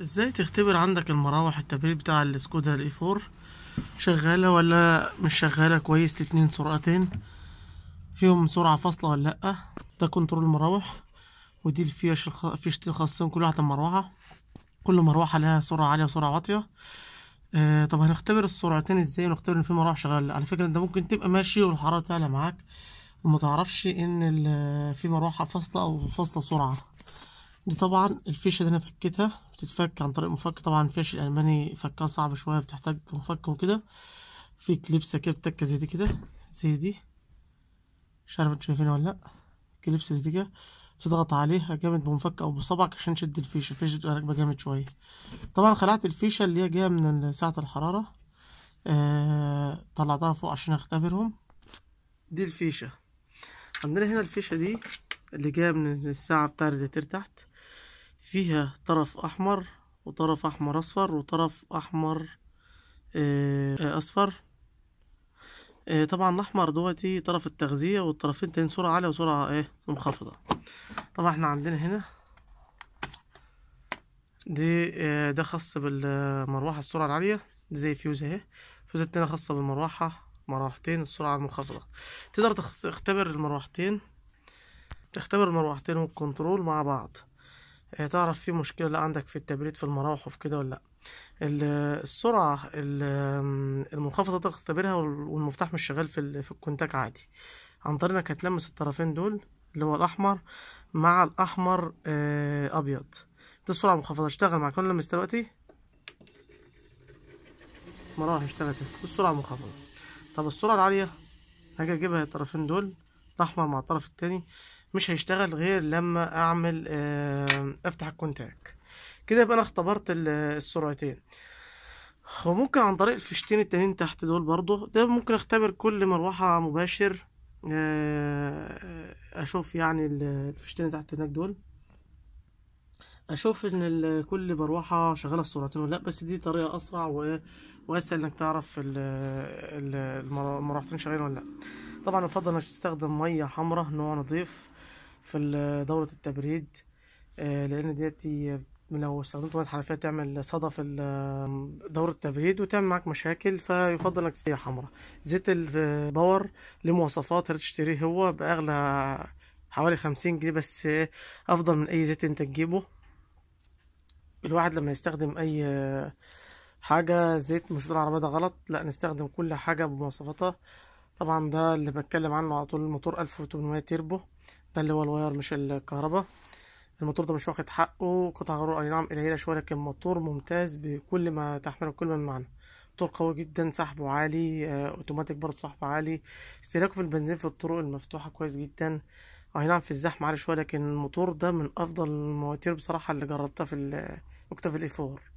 ازاي تختبر عندك المراوح التبريد بتاع السكودا الاي 4 شغاله ولا مش شغاله كويس الاتنين سرعتين فيهم سرعه فاصله ولا لا ده كنترول المراوح ودي الفيش الخ... فيشة الخاصين كل واحده مروحه كل مروحه لها سرعه عاليه وسرعه واطيه آه طب هنختبر السرعتين ازاي ونختبر ان في مراوح شغاله على فكره انت ممكن تبقى ماشي والحراره تعلى معاك ومتعرفش ان ال... في مروحه فاصله او فاصله سرعه دي طبعا الفيشه اللي انا فكيتها بتتفك عن طريق مفك طبعا الفيش الالماني فكها صعب شويه بتحتاج مفك وكده في كليبسه كده بتكه زي دي كده زي دي مش عارف انتوا شايفينها ولا لا كليبسة زي دي كده تضغط عليها جامد بمفك او بصبعك عشان تشد الفيشه الفيشه بتبقى راكبه جامد شويه طبعا خلعت الفيشه اللي هي جايه من ساعه الحراره آه طلعتها فوق عشان اختبرهم دي الفيشه عندنا هنا الفيشه دي اللي جايه من الساعه بتاع الراديتير تحت فيها طرف أحمر وطرف أحمر أصفر وطرف أحمر آه، أصفر آه، طبعا الأحمر دوتي طرف التغذية والطرفين تاني سرعة عالية وسرعة ايه منخفضة طبعا احنا عندنا هنا دي آه، ده خاص بالمروحة السرعة العالية دي زي فيوز اهي فيوز التانية خاصة بالمروحة مروحتين السرعة المنخفضة تقدر تختبر المروحتين تختبر المروحتين والكنترول مع بعض تعرف في مشكلة عندك في التبريد في المراوح وفي كده ولا لأ السرعة المنخفضة تقدر تختبرها والمفتاح مش شغال في الكونتاك عادي عن طريق انك هتلمس الطرفين دول اللي هو الأحمر مع الأحمر آه، أبيض دي السرعة المنخفضة اشتغل مع كل لمس دلوقتي المراوح اشتغلت دي السرعة المنخفضة طب السرعة العالية هاجي اجيبها الطرفين دول الأحمر مع الطرف التاني مش هيشتغل غير لما اعمل آه، افتح الكونتاك كده يبقى انا اختبرت السرعتين وممكن عن طريق الفشتين التانيين تحت دول برضو ده ممكن اختبر كل مروحة مباشر آه، اشوف يعني الفشتين تحت هناك دول اشوف ان كل مروحه شغاله السرعتين ولا لا بس دي طريقه اسرع واسهل انك تعرف المروحتين شغالين ولا لا طبعا يفضل انك تستخدم ميه حمراء نوع نظيف في دورة التبريد آه، لأن ديتي لو استخدمت مواد حرفية تعمل صدى في دورة التبريد وتعمل معاك مشاكل فيفضل انك تشتريها حمراء زيت الباور له مواصفات تشتريه هو بأغلى حوالي خمسين جنيه بس أفضل من أي زيت أنت تجيبه الواحد لما يستخدم أي حاجة زيت مش العربية ده غلط لا نستخدم كل حاجة بمواصفاتها طبعا ده اللي بتكلم عنه على طول الموتور 1800 تيربو ده اللي هو الواير مش الكهرباء الموتور ده مش واخد حقه قطع غرور اي نعم قليله شويه لكن موتور ممتاز بكل ما تحمله كل من معنى موتور قوي جدا سحبه عالي آه، اوتوماتيك برضه سحبه عالي استهلاكه في البنزين في الطرق المفتوحه كويس جدا اي نعم في الزحمه عالي شويه لكن الموتور ده من افضل المواتير بصراحه اللي جربتها في اوكتاف الاي 4